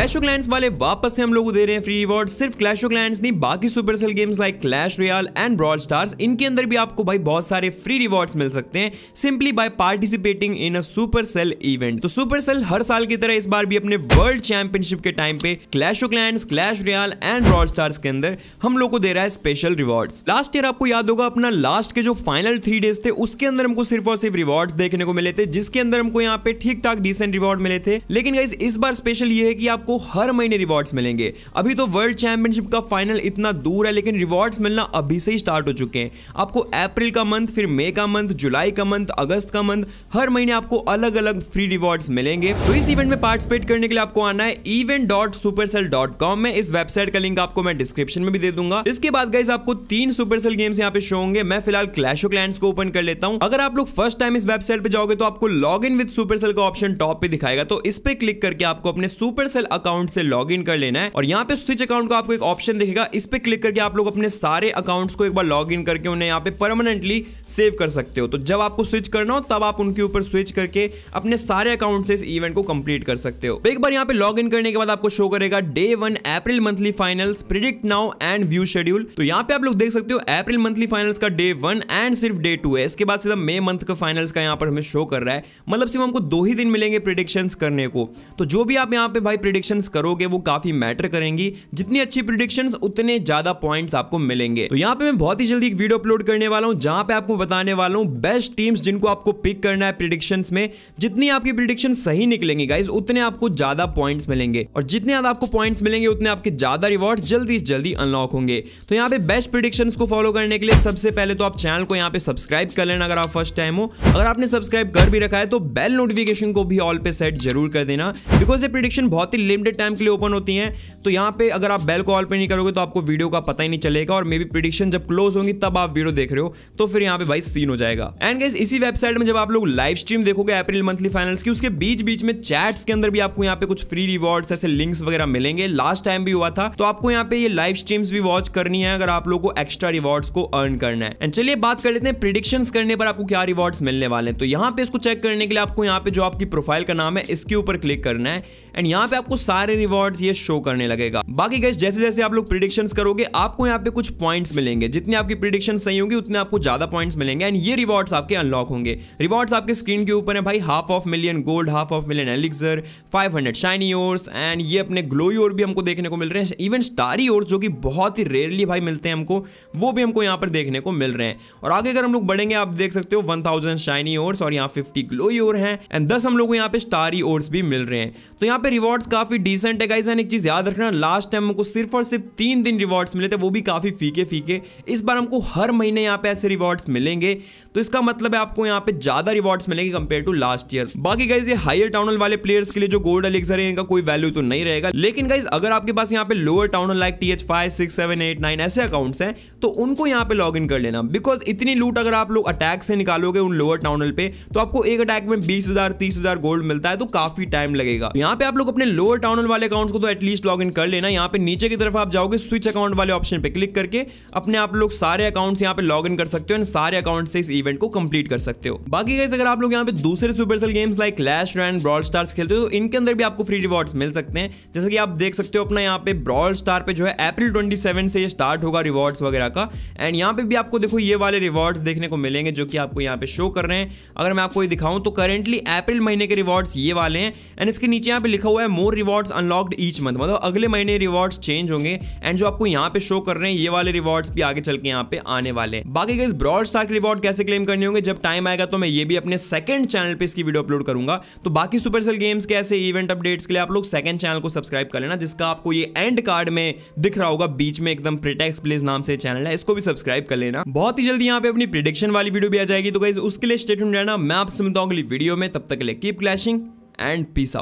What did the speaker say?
clash of क्लैंड वाले वापस से हम लोग दे रहे हैं फ्री रिवॉर्ड सिर्फ क्लैश ऑफ क्लैंड नहीं बाकी Supercell games like Clash Royale and Brawl Stars इनके अंदर भी आपको भाई बहुत सारे फ्री रिवॉर्ड्स मिल सकते हैं simply by participating in a सेल इवेंट तो सुपर सेल हर साल की तरह इस बार भी अपने वर्ल्ड चैंपियनशिप के टाइम पे Clash of Clans Clash Royale and Brawl Stars के अंदर हम लोग को दे रहा है स्पेशल रिवॉर्ड्स लास्ट ईयर आपको याद होगा अपना लास्ट के जो फाइनल थ्री डेज थे उसके अंदर हमको सिर्फ और सिर्फ रिवॉर्ड्स देखने को मिले थे जिसके अंदर हमको यहाँ पे ठीक ठाक डिसेंट रिवॉर्ड मिले थे लेकिन इस बार स्पेशल ये है कि आपको आपको हर महीने रिवॉर्ड्स मिलेंगे अभी तो वर्ल्ड चैंपियनशिप का फाइनल इतना दूर है लेकिन रिवॉर्ड्स मिलना अभी से ही स्टार्ट हो चुके हैं आपको अप्रैल का मंथ फिर मई का मंथ जुलाई का मंथ अगस्त का मंथ हर महीने आपको अलग अलग फ्री रिवॉर्ड्स मिलेंगे तो इस इवेंट में पार्टिसिपेट करने के लिए आपको आना है event dot Supercell dot com में इस वेबसाइट का लिंक आपको मैं डिस्क्रिप्शन में भी दे दूंगा इसके बाद गाइज आपको तीन सुपर सेल गेम्स यहाँ पे शो होंगे मैं फिलहाल क्लैश ऑफ क्लैंड को ओपन कर लेता हूँ अगर आप लोग फर्स्ट टाइम इस वेबसाइट पे जाओगे तो आपको log in with Supercell का ऑप्शन टॉप पे दिखाएगा तो इस पे क्लिक करके आपको अपने सुपर सेल अकाउंट से लॉग कर लेना है और यहाँ पे स्विच अकाउंट का आपको एक ऑप्शन दिखेगा इस पर क्लिक करके आप लोग अपने सारे अकाउंट्स को एक बार लॉग करके उन्हें यहाँ पे परमानेंटली सेव कर सकते हो तो जब आपको स्विच करना हो तब आप उनके ऊपर स्विच करके अपने सारे अकाउंट से इस इवेंट को कंप्लीट कर सकते हो तो एक बार यहाँ पे लॉग करने के बाद आपको शो करेगा day one April monthly final predict now and view schedule तो यहाँ पे आप लोग देख सकते हो अप्रिल मंथली फाइनल्स का डे वन एंड सिर्फ डे टू है इसके बाद सीधा मे मंथ का फाइनल्स का यहाँ पर हमें शो कर रहा है मतलब सिर्फ हमको दो ही दिन मिलेंगे प्रिडिक्शन करने को तो जो भी आप यहाँ पे भाई प्रिडिक्शन प्रिडिक्शंस करोगे वो काफी मैटर करेंगी जितनी अच्छी प्रिडिक्शंस उतने ज्यादा पॉइंट्स आपको मिलेंगे तो यहाँ पे मैं बहुत ही जल्दी एक वीडियो अपलोड करने वाला हूँ जहां पे आपको बताने वाला हूँ बेस्ट टीम्स जिनको आपको पिक करना है प्रिडिक्शन में जितनी आपकी प्रिडिक्शन सही निकलेंगे गाइज उतने आपको ज्यादा पॉइंट्स मिलेंगे और जितने ज्यादा आपको पॉइंट मिलेंगे उतने आपके ज्यादा रिवॉर्ड जल्दी से जल्दी अनलॉक होंगे तो यहाँ पे बेस्ट प्रिडिक्शन को फॉलो करने के लिए सबसे पहले तो आप चैनल को यहाँ पे सब्सक्राइब कर लेना अगर आप फर्स्ट टाइम हो अगर आपने सब्सक्राइब कर भी रखा है तो बेल नोटिफिकेशन को भी ऑल पे सेट जरूर कर देना बिकॉज ये प्रिडिक्शन बहुत ही लिमिटेड टाइम के लिए ओपन होती हैं तो यहाँ पे अगर आप बेल को ऑल पे नहीं करोगे तो आपको वीडियो का पता ही नहीं चलेगा और मे बी प्रिडिक्शन जब क्लोज होंगी तब आप वीडियो देख रहे हो तो फिर यहाँ पे भाई सीन हो जाएगा एंड गाइज इसी वेबसाइट में जब आप लोग लाइव स्ट्रीम देखोगे अप्रिल मंथली फाइनल्स की उसके बीच बीच में चैट्स के अंदर भी आपको यहाँ पे कुछ फ्री रिवॉर्ड ऐसे लिंक्स वगैरह मिलेंगे लास्ट टाइम भी हुआ था तो आपको यहाँ पे ये लाइव स्ट्रीम्स भी वॉच करनी है अगर आप लोग को एक्स्ट्रा रिवॉर्ड को अर्न करना है एंड चलिए बात कर लेते हैं प्रिडिक्शन करने पर आपको क्या रिवॉर्ड मिलने वाले हैं तो यहाँ पे इसको चेक करने के लिए आपको यहाँ पे जो आपकी प्रोफाइल का नाम है इसके ऊपर क्लिक करना है एंड यहाँ पे आपको सारे रिवॉर्ड ये शो करने लगेगा बाकी गैस जैसे जैसे आप लोग प्रिडिक्शन करोगे आपको यहाँ पे कुछ पॉइंट मिलेंगे जितनी आपकी प्रिडिक्शन सही होगी उतने आपको ज्यादा पॉइंट मिलेंगे एंड ये रिवॉर्ड आपके अनलॉक होंगे रिवॉर्ड आपके स्क्रीन के ऊपर है भाई half of million gold half of million elixir five hundred shiny ores and ये अपने ग्लोई और भी हमको देखने को मिल रहे हैं इवन स्टारी ओर्स जो कि बहुत ही रेयरली भाई मिलते हैं हमको वो भी हमको यहाँ पर देखने को मिल रहे हैं और आगे अगर हम लोग बढ़ेंगे आप देख सकते हो 1000 शाइनी ओर्स और यहाँ 50 ग्लोई ओर हैं एंड 10 हम लोग को यहाँ पे स्टारी ओर्स भी मिल रहे हैं तो यहाँ पे रिवॉर्ड्स का काफी डिसेंट है एक चीज याद रखना लास्ट टाइम हमको सिर्फ और सिर्फ तीन दिन रिवॉर्ड्स मिले थे वो भी काफी फीके फीके इस बार हमको हर महीने यहाँ पे ऐसे रिवॉर्ड्स मिलेंगे तो इसका मतलब है आपको यहाँ पे ज्यादा रिवॉर्ड्स मिलेंगे कंपेयर टू लास्ट ईयर बाकी गाइज ये हायर टाउनल वाले प्लेयर्स के लिए जो गोल्ड एलेक्सर है इनका कोई वैल्यू तो नहीं रहेगा लेकिन गाइज अगर आपके पास यहाँ पे lower town hall like T H five six seven eight nine ऐसे अकाउंट है तो उनको यहाँ पे लॉग इन कर लेना बिकॉज इतनी लूट अगर आप लोग अटैक से निकालोगे उन लोअर टाउनल पे तो आपको एक अटैक में बीस हजार तीस हजार गोल्ड मिलता है तो काफी टाइम लगेगा यहाँ पे आप लोग अपने लोअर टाउन वाले अकाउंट को तो एटलीस्ट लॉग इन कर लेना यहाँ पे नीचे की तरफ आप जाओगे स्विच अकाउंट वाले ऑप्शन पे क्लिक करके अपने आप लोग सारे अकाउंट्स यहाँ पे लॉग इन कर सकते हो एंड सारे अकाउंट से इस इवेंट को कंप्लीट कर सकते हो बाकी गाइज अगर आप लोग यहाँ पे दूसरे Supercell games like Clash रैंड ब्रॉल स्टार्स खेलते हो तो इनके अंदर भी आपको फ्री रिवॉर्ड्स मिल सकते हैं जैसे कि आप देख सकते हो अपना यहाँ पे ब्रॉल स्टार पे जो है अप्रैल ट्वेंटी से स्टार्ट होगा रिवॉर्ड्स वगैरह का एंड यहाँ पे भी आपको देखो ये वाले रिवॉर्ड्स देखने को मिलेंगे जो कि आपको यहाँ पे शो कर रहे हैं अगर मैं आपको ये दिखाऊं तो करेंटली अप्रैल महीने के रिवॉर्ड्स ये वाले हैं एंड इसके नीचे यहाँ पे लिखा हुआ है more reward rewards unlocked each month मतलब अगले महीने रिवॉर्ड्स चेंज होंगे एंड जो आपको यहाँ पे शो कर रहे हैं ये वाले रिवॉर्ड्स भी आगे चल के यहाँ पे आने वाले हैं बाकी इस ब्रॉड स्टार के रिवॉर्ड कैसे क्लेम करने होंगे जब टाइम आएगा तो मैं ये भी अपने सेकंड चैनल पे इसकी वीडियो अपलोड करूंगा तो बाकी सुपर सेल गेम्स के ऐसे इवेंट अपडेट्स के लिए आप लोग सेकंड चैनल को सब्सक्राइब कर लेना जिसका आपको ये एंड कार्ड में दिख रहा होगा बीच में एकदम प्रिटेक्स प्लेस नाम से चैनल है इसको भी सब्सक्राइब कर लेना बहुत ही जल्दी यहाँ पे अपनी प्रिडिक्शन वाली वीडियो भी आ जाएगी तो गाइज उसके लिए स्टेटमेंट रहना मैं आपसे मिलता हूँ अगली वीडियो में तब तक के लिए keep clashing and peace out